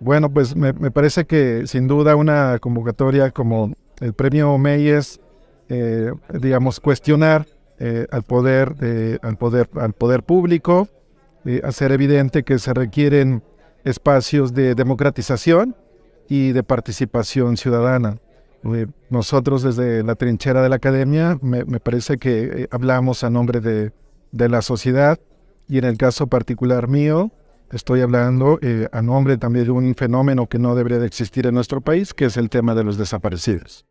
Bueno, pues me, parece que sin duda una convocatoria como el premio Meyes, eh, digamos, cuestionar eh, al, poder, al, poder, al poder público, eh, hacer evidente que se requieren espacios de democratización y de participación ciudadana. Eh, nosotros desde la trinchera de la academia me, parece que hablamos a nombre de la sociedad y en el caso particular mío, Estoy hablando eh, a nombre también de un fenómeno que no debería de existir en nuestro país, que es el tema de los desaparecidos.